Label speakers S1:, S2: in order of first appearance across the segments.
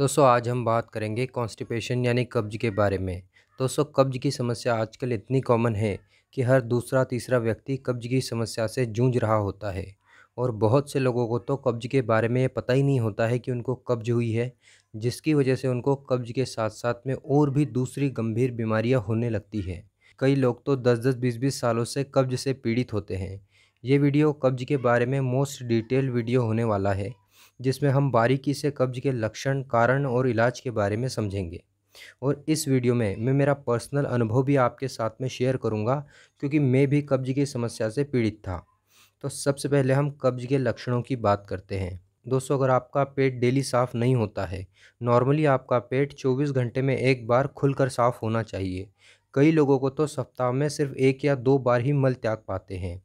S1: दोस्तों आज हम बात करेंगे कॉन्स्टिपेशन यानी कब्ज के बारे में दोस्तों कब्ज की समस्या आजकल इतनी कॉमन है कि हर दूसरा तीसरा व्यक्ति कब्ज की समस्या से जूझ रहा होता है और बहुत से लोगों को तो कब्ज के बारे में पता ही नहीं होता है कि उनको कब्ज हुई है जिसकी वजह से उनको कब्ज के साथ साथ में और भी दूसरी गंभीर बीमारियाँ होने लगती है कई लोग तो दस दस बीस बीस सालों से कब्ज से पीड़ित होते हैं ये वीडियो कब्ज के बारे में मोस्ट डिटेल वीडियो होने वाला है जिसमें हम बारीकी से कब्ज के लक्षण कारण और इलाज के बारे में समझेंगे और इस वीडियो में मैं मेरा पर्सनल अनुभव भी आपके साथ में शेयर करूंगा क्योंकि मैं भी कब्ज की समस्या से पीड़ित था तो सबसे पहले हम कब्ज के लक्षणों की बात करते हैं दोस्तों अगर आपका पेट डेली साफ़ नहीं होता है नॉर्मली आपका पेट 24 घंटे में एक बार खुलकर साफ़ होना चाहिए कई लोगों को तो सप्ताह में सिर्फ एक या दो बार ही मल त्याग पाते हैं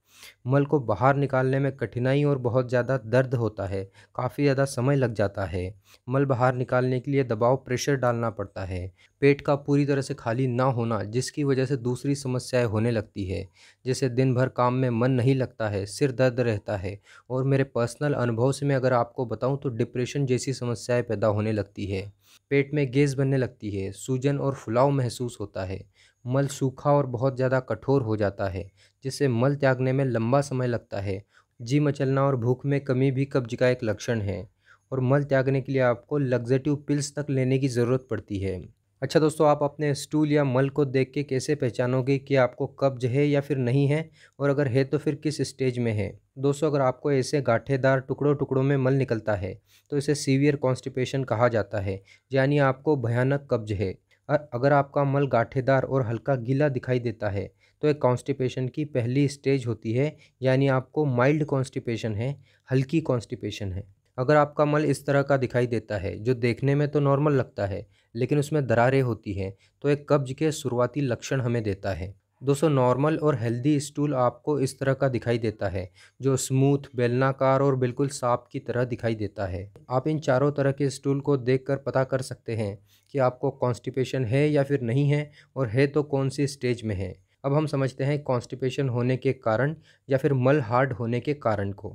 S1: मल को बाहर निकालने में कठिनाई और बहुत ज़्यादा दर्द होता है काफ़ी ज़्यादा समय लग जाता है मल बाहर निकालने के लिए दबाव प्रेशर डालना पड़ता है पेट का पूरी तरह से खाली ना होना जिसकी वजह से दूसरी समस्याएं होने लगती है जैसे दिन भर काम में मन नहीं लगता है सिर दर्द रहता है और मेरे पर्सनल अनुभव से मैं अगर आपको बताऊँ तो डिप्रेशन जैसी समस्याएँ पैदा होने लगती है पेट में गैस बनने लगती है सूजन और फुलाव महसूस होता है मल सूखा और बहुत ज़्यादा कठोर हो जाता है जिससे मल त्यागने में लंबा समय लगता है जी मचलना और भूख में कमी भी कब्ज का एक लक्षण है और मल त्यागने के लिए आपको लग्जटिव पिल्स तक लेने की ज़रूरत पड़ती है अच्छा दोस्तों आप अपने स्टूल या मल को देख के कैसे पहचानोगे कि आपको कब्ज है या फिर नहीं है और अगर है तो फिर किस स्टेज में है दोस्तों अगर आपको ऐसे गाठेदार टुकड़ों टुकड़ों में मल निकलता है तो इसे सीवियर कॉन्स्टिपेशन कहा जाता है यानी आपको भयानक कब्ज है अगर आपका मल गाठेदार और हल्का गीला दिखाई देता है तो एक कॉन्स्टिपेशन की पहली स्टेज होती है यानी आपको माइल्ड कॉन्स्टिपेशन है हल्की कॉन्स्टिपेशन है अगर आपका मल इस तरह का दिखाई देता है जो देखने में तो नॉर्मल लगता है लेकिन उसमें दरारें होती हैं तो एक कब्ज के शुरुआती लक्षण हमें देता है दोस्तों नॉर्मल और हेल्दी स्टूल आपको इस तरह का दिखाई देता है जो स्मूथ बेलनाकार और बिल्कुल साफ की तरह दिखाई देता है आप इन चारों तरह के स्टूल को देखकर पता कर सकते हैं कि आपको कॉन्स्टिपेशन है या फिर नहीं है और है तो कौन सी स्टेज में है अब हम समझते हैं कॉन्स्टिपेशन होने के कारण या फिर मल हार्ड होने के कारण को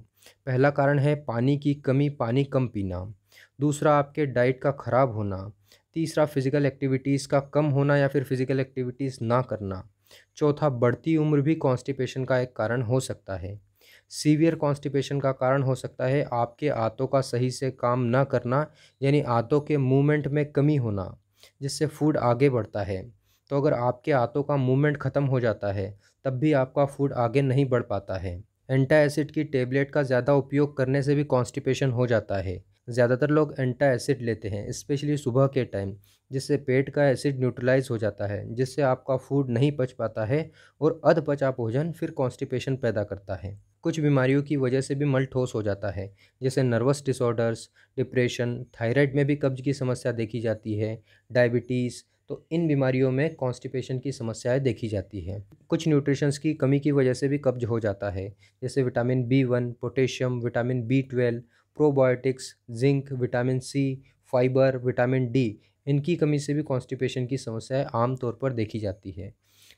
S1: पहला कारण है पानी की कमी पानी कम पीना दूसरा आपके डाइट का ख़राब होना तीसरा फिज़िकल एक्टिविटीज़ का कम होना या फिर फिज़िकल एक्टिविटीज़ ना करना चौथा बढ़ती उम्र भी कॉन्स्टिपेशन का एक कारण हो सकता है सीवियर कॉन्स्टिपेशन का कारण हो सकता है आपके आंतों का सही से काम ना करना यानी आंतों के मूवमेंट में कमी होना जिससे फूड आगे बढ़ता है तो अगर आपके हाथों का मूवमेंट ख़त्म हो जाता है तब भी आपका फूड आगे नहीं बढ़ पाता है एंटा एसिड की टेबलेट का ज़्यादा उपयोग करने से भी कॉन्स्टिपेशन हो जाता है ज़्यादातर लोग एंटा एसिड लेते हैं स्पेशली सुबह के टाइम जिससे पेट का एसिड न्यूट्रलाइज हो जाता है जिससे आपका फूड नहीं पच पाता है और अध पचा भोजन फिर कॉन्स्टिपेशन पैदा करता है कुछ बीमारियों की वजह से भी मल ठोस हो जाता है जैसे नर्वस डिसऑर्डर्स डिप्रेशन थायराइड में भी कब्ज की समस्या देखी जाती है डायबिटीज़ तो इन बीमारियों में कॉन्स्टिपेशन की समस्याएं देखी जाती हैं कुछ न्यूट्रिशंस की कमी की वजह से भी कब्ज हो जाता है जैसे vitamin B one potassium vitamin B twelve probiotics zinc vitamin C fibre vitamin D इनकी कमी से भी कॉन्स्टिपेशन की आम आमतौर पर देखी जाती है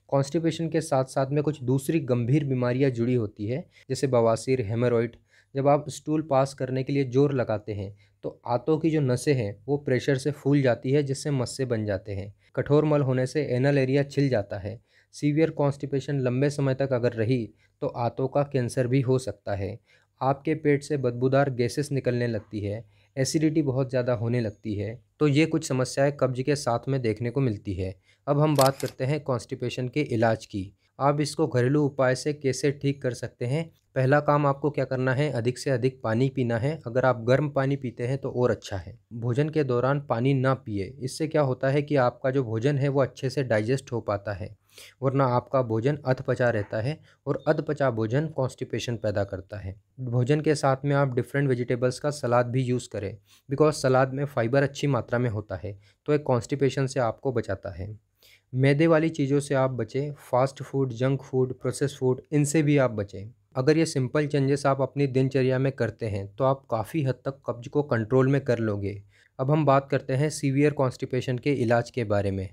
S1: कॉन्स्टिपेशन के साथ साथ में कुछ दूसरी गंभीर बीमारियां जुड़ी होती है जैसे बवासीर हेमरॉइड जब आप स्टूल पास करने के लिए जोर लगाते हैं तो आंतों की जो नसें हैं वो प्रेशर से फूल जाती है जिससे मस्से बन जाते हैं कठोर मल होने से एनल एरिया छिल जाता है सीवियर कॉन्स्टिपेशन लंबे समय तक अगर रही तो आंतों का कैंसर भी हो सकता है आपके पेट से बदबूदार गैसेस निकलने लगती है एसिडिटी बहुत ज़्यादा होने लगती है तो ये कुछ समस्याएं कब्ज के साथ में देखने को मिलती है अब हम बात करते हैं कॉन्स्टिपेशन के इलाज की आप इसको घरेलू उपाय से कैसे ठीक कर सकते हैं पहला काम आपको क्या करना है अधिक से अधिक पानी पीना है अगर आप गर्म पानी पीते हैं तो और अच्छा है भोजन के दौरान पानी ना पिए इससे क्या होता है कि आपका जो भोजन है वो अच्छे से डाइजेस्ट हो पाता है वरना आपका भोजन अधपचा रहता है और अधपचा भोजन कॉन्स्टिपेशन पैदा करता है भोजन के साथ में आप डिफरेंट वेजिटेबल्स का सलाद भी यूज़ करें बिकॉज सलाद में फाइबर अच्छी मात्रा में होता है तो एक कॉन्स्टिपेशन से आपको बचाता है मैदे वाली चीज़ों से आप बचें fast food junk food process food इनसे भी आप बचें अगर ये सिंपल चेंजेस आप अपनी दिनचर्या में करते हैं तो आप काफ़ी हद तक कब्ज को कंट्रोल में कर लोगे अब हम बात करते हैं सीवियर कॉन्स्टिपेशन के इलाज के बारे में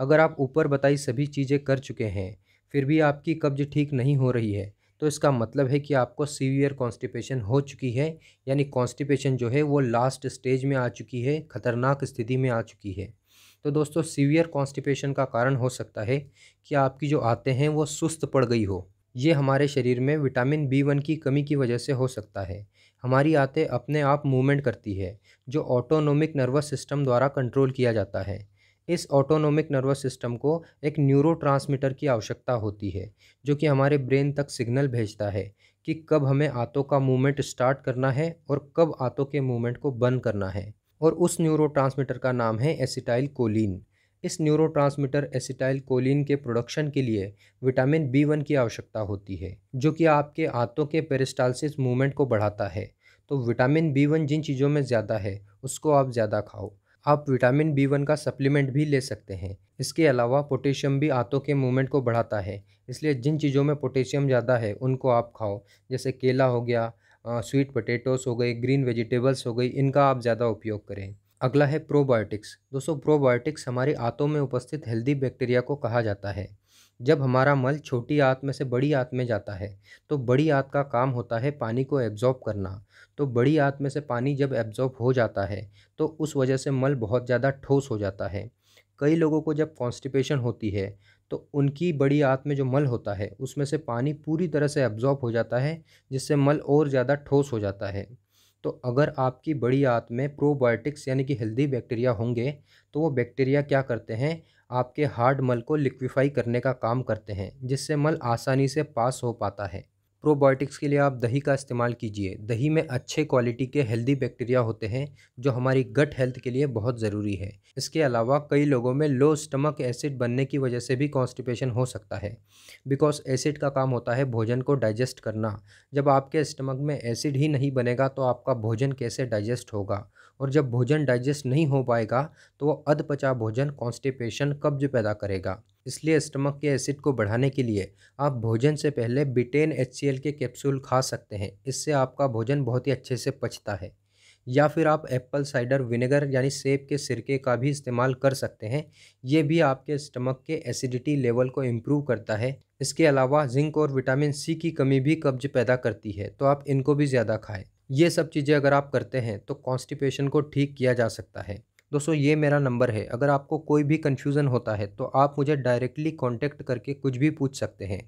S1: अगर आप ऊपर बताई सभी चीज़ें कर चुके हैं फिर भी आपकी कब्ज ठीक नहीं हो रही है तो इसका मतलब है कि आपको सीवियर कॉन्स्टिपेशन हो चुकी है यानी कॉन्स्टिपेशन जो है वो लास्ट स्टेज में आ चुकी है ख़तरनाक स्थिति में आ चुकी है तो दोस्तों सीवियर कॉन्स्टिपेशन का कारण हो सकता है कि आपकी जो आते हैं वो सुस्त पड़ गई हो ये हमारे शरीर में विटामिन बी वन की कमी की वजह से हो सकता है हमारी आते अपने आप मूवमेंट करती है जो ऑटोनोमिक नर्वस सिस्टम द्वारा कंट्रोल किया जाता है इस ऑटोनोमिक नर्वस सिस्टम को एक न्यूरो की आवश्यकता होती है जो कि हमारे ब्रेन तक सिग्नल भेजता है कि कब हमें आंतों का मूवमेंट स्टार्ट करना है और कब आंतों के मूवमेंट को बंद करना है और उस न्यूरोट्रांसमीटर का नाम है एसिटाइल कोलिन इस न्यूरोट्रांसमीटर एसिटाइल कोलिन के प्रोडक्शन के लिए विटामिन बी वन की आवश्यकता होती है जो कि आपके आंतों के पेरिस्टालसिस मूवमेंट को बढ़ाता है तो विटामिन बी वन जिन चीज़ों में ज़्यादा है उसको आप ज़्यादा खाओ आप विटामिन बी वन का सप्लीमेंट भी ले सकते हैं इसके अलावा पोटेशियम भी आंतों के मूवमेंट को बढ़ाता है इसलिए जिन चीज़ों में पोटेशियम ज़्यादा है उनको आप खाओ जैसे केला हो गया स्वीट पोटैटोस हो गई ग्रीन वेजिटेबल्स हो गई इनका आप ज़्यादा उपयोग करें अगला है प्रोबायोटिक्स दोस्तों प्रोबायोटिक्स हमारी आंतों में उपस्थित हेल्दी बैक्टीरिया को कहा जाता है जब हमारा मल छोटी आंत में से बड़ी आंत में जाता है तो बड़ी आंत का काम होता है पानी को एब्जॉर्ब करना तो बड़ी आंत में से पानी जब एब्जॉर्ब हो जाता है तो उस वजह से मल बहुत ज़्यादा ठोस हो जाता है कई लोगों को जब कॉन्स्टिपेशन होती है तो उनकी बड़ी आँत में जो मल होता है उसमें से पानी पूरी तरह से एब्जॉर्ब हो जाता है जिससे मल और ज़्यादा ठोस हो जाता है तो अगर आपकी बड़ी आँत में प्रोबायोटिक्स यानी कि हेल्दी बैक्टीरिया होंगे तो वो बैक्टीरिया क्या करते हैं आपके हार्ड मल को लिक्विफाई करने का काम करते हैं जिससे मल आसानी से पास हो पाता है प्रोबायोटिक्स के लिए आप दही का इस्तेमाल कीजिए दही में अच्छे क्वालिटी के हेल्दी बैक्टीरिया होते हैं जो हमारी गट हेल्थ के लिए बहुत ज़रूरी है इसके अलावा कई लोगों में लो स्टमक एसिड बनने की वजह से भी कॉन्स्टिपेशन हो सकता है बिकॉज एसिड का काम होता है भोजन को डाइजेस्ट करना जब आपके स्टमक में एसिड ही नहीं बनेगा तो आपका भोजन कैसे डाइजेस्ट होगा और जब भोजन डाइजेस्ट नहीं हो पाएगा तो वह अधपचा भोजन कॉन्स्टिपेशन कब्ज पैदा करेगा इसलिए स्टमक के एसिड को बढ़ाने के लिए आप भोजन से पहले बिटेन एच के कैप्सूल खा सकते हैं इससे आपका भोजन बहुत ही अच्छे से पचता है या फिर आप एप्पल साइडर विनेगर यानी सेब के सिरके का भी इस्तेमाल कर सकते हैं ये भी आपके स्टमक के एसिडिटी लेवल को इम्प्रूव करता है इसके अलावा जिंक और विटामिन सी की कमी भी कब्ज पैदा करती है तो आप इनको भी ज़्यादा खाएं ये सब चीज़ें अगर आप करते हैं तो कॉन्स्टिपेशन को ठीक किया जा सकता है दोस्तों ये मेरा नंबर है अगर आपको कोई भी कन्फ्यूज़न होता है तो आप मुझे डायरेक्टली कॉन्टैक्ट करके कुछ भी पूछ सकते हैं